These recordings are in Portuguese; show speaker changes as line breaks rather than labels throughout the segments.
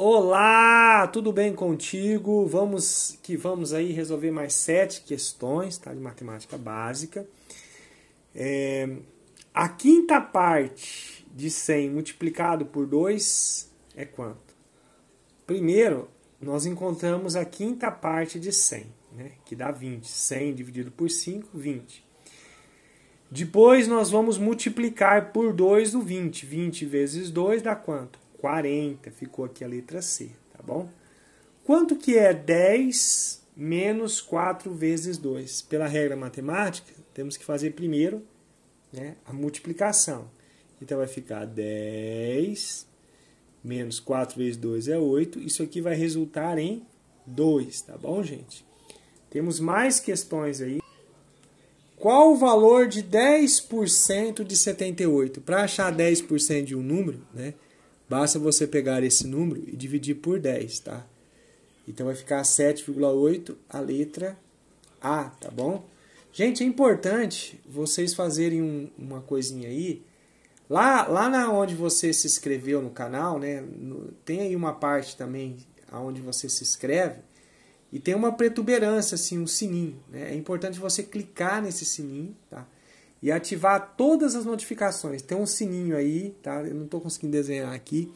Olá, tudo bem contigo? Vamos que vamos aí resolver mais sete questões, tá? De matemática básica. É, a quinta parte de 100 multiplicado por 2 é quanto? Primeiro, nós encontramos a quinta parte de 100, né? Que dá 20. 100 dividido por 5, 20. Depois nós vamos multiplicar por 2 o 20. 20 vezes 2 dá quanto? 40, ficou aqui a letra C, tá bom? Quanto que é 10 menos 4 vezes 2? Pela regra matemática, temos que fazer primeiro né, a multiplicação. Então vai ficar 10 menos 4 vezes 2 é 8. Isso aqui vai resultar em 2, tá bom, gente? Temos mais questões aí. Qual o valor de 10% de 78? Para achar 10% de um número, né? Basta você pegar esse número e dividir por 10, tá? Então vai ficar 7,8 a letra A, tá bom? Gente, é importante vocês fazerem um, uma coisinha aí. Lá, lá na onde você se inscreveu no canal, né? No, tem aí uma parte também aonde você se inscreve e tem uma pretuberância assim, um sininho. Né? É importante você clicar nesse sininho, tá? e ativar todas as notificações. Tem um sininho aí, tá? Eu não estou conseguindo desenhar aqui.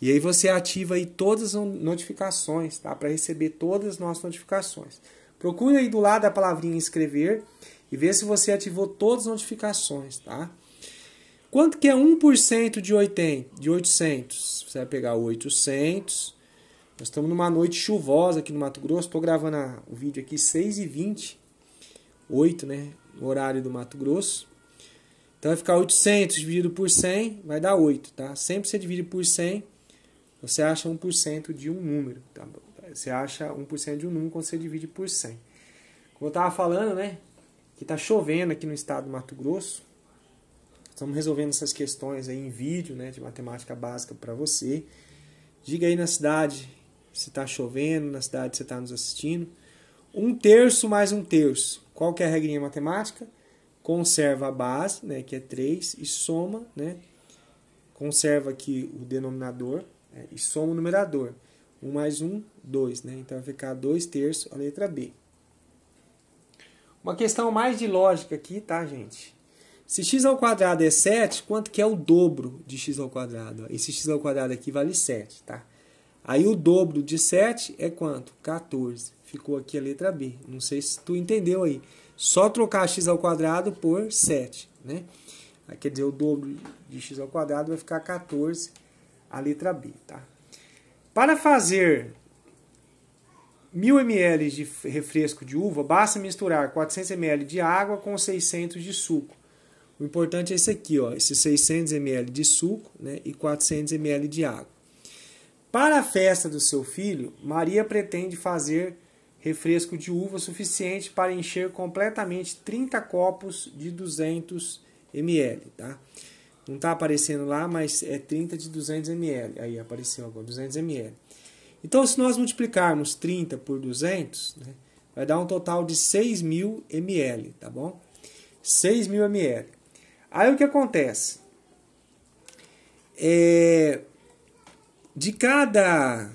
E aí você ativa aí todas as notificações, tá? Para receber todas as nossas notificações. Procure aí do lado a palavrinha inscrever e vê se você ativou todas as notificações, tá? Quanto que é 1% de 80, de 800? Você vai pegar 800. Nós estamos numa noite chuvosa aqui no Mato Grosso. Estou gravando o vídeo aqui 6h20. 8, né? horário do Mato Grosso. Então vai ficar 800 dividido por 100, vai dar 8, tá? Sempre você divide por 100, você acha 1% de um número, tá? Você acha 1% de um número quando você divide por 100. Como eu tava falando, né? Que tá chovendo aqui no estado do Mato Grosso. Estamos resolvendo essas questões aí em vídeo, né? De matemática básica para você. Diga aí na cidade se tá chovendo, na cidade que você tá nos assistindo. Um terço mais um terço. Qual que é a regrinha matemática? Conserva a base, né, que é 3, e soma, né, conserva aqui o denominador né, e soma o numerador. 1 mais 1, 2, né? Então vai ficar 2 terços a letra B. Uma questão mais de lógica aqui, tá, gente? Se x ao quadrado é 7, quanto que é o dobro de x ao quadrado? Esse x ao quadrado aqui vale 7, tá? Aí o dobro de 7 é quanto? 14. Ficou aqui a letra B. Não sei se tu entendeu aí. Só trocar x ao quadrado por 7, né? Aí, quer dizer, o dobro de x ao quadrado vai ficar 14, a letra B, tá? Para fazer 1000 ml de refresco de uva, basta misturar 400 ml de água com 600 de suco. O importante é esse aqui, ó, esses 600 ml de suco né, e 400 ml de água. Para a festa do seu filho, Maria pretende fazer refresco de uva suficiente para encher completamente 30 copos de 200 ml, tá? Não está aparecendo lá, mas é 30 de 200 ml. Aí apareceu agora, 200 ml. Então, se nós multiplicarmos 30 por 200, né, vai dar um total de 6.000 ml, tá bom? 6.000 ml. Aí o que acontece? É, de cada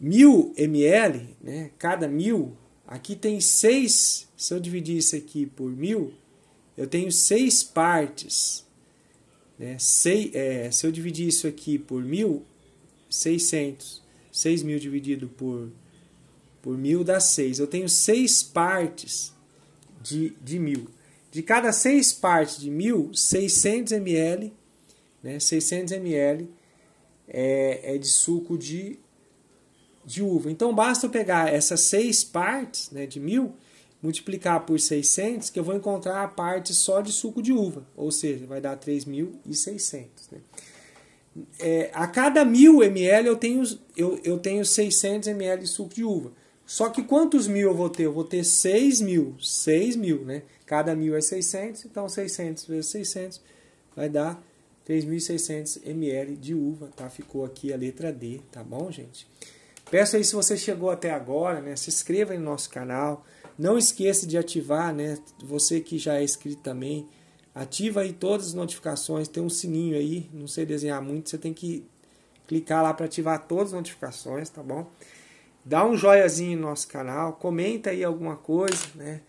mil ml, né, cada mil, aqui tem seis, se eu dividir isso aqui por mil, eu tenho seis partes. Né, Sei, é, se eu dividir isso aqui por mil, 600. 6 mil dividido por, por mil dá 6. Eu tenho seis partes de, de mil. De cada seis partes de mil, 600 ml, né, 600 ml é, é de suco de, de uva. Então basta eu pegar essas seis partes né, de mil, multiplicar por 600, que eu vou encontrar a parte só de suco de uva, ou seja, vai dar 3.600. Né? É, a cada 1.000 ml eu tenho, eu, eu tenho 600 ml de suco de uva. Só que quantos mil eu vou ter? Eu vou ter 6 mil. 6 mil, né? Cada mil é 600, então 600 vezes 600 vai dar 3.600 ml de uva, tá? Ficou aqui a letra D, tá bom, gente? Peço aí se você chegou até agora, né? Se inscreva no nosso canal. Não esqueça de ativar, né? Você que já é inscrito também, ativa aí todas as notificações. Tem um sininho aí, não sei desenhar muito, você tem que clicar lá para ativar todas as notificações, tá bom? Dá um joiazinho no nosso canal, comenta aí alguma coisa, né?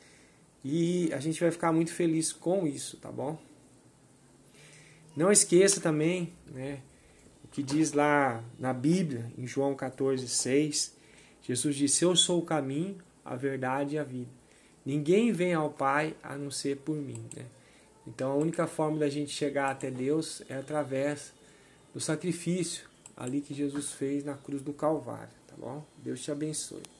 E a gente vai ficar muito feliz com isso, tá bom? Não esqueça também né, o que diz lá na Bíblia, em João 14, 6. Jesus disse: Eu sou o caminho, a verdade e a vida. Ninguém vem ao Pai a não ser por mim. Né? Então a única forma da gente chegar até Deus é através do sacrifício ali que Jesus fez na cruz do Calvário. Tá bom? Deus te abençoe.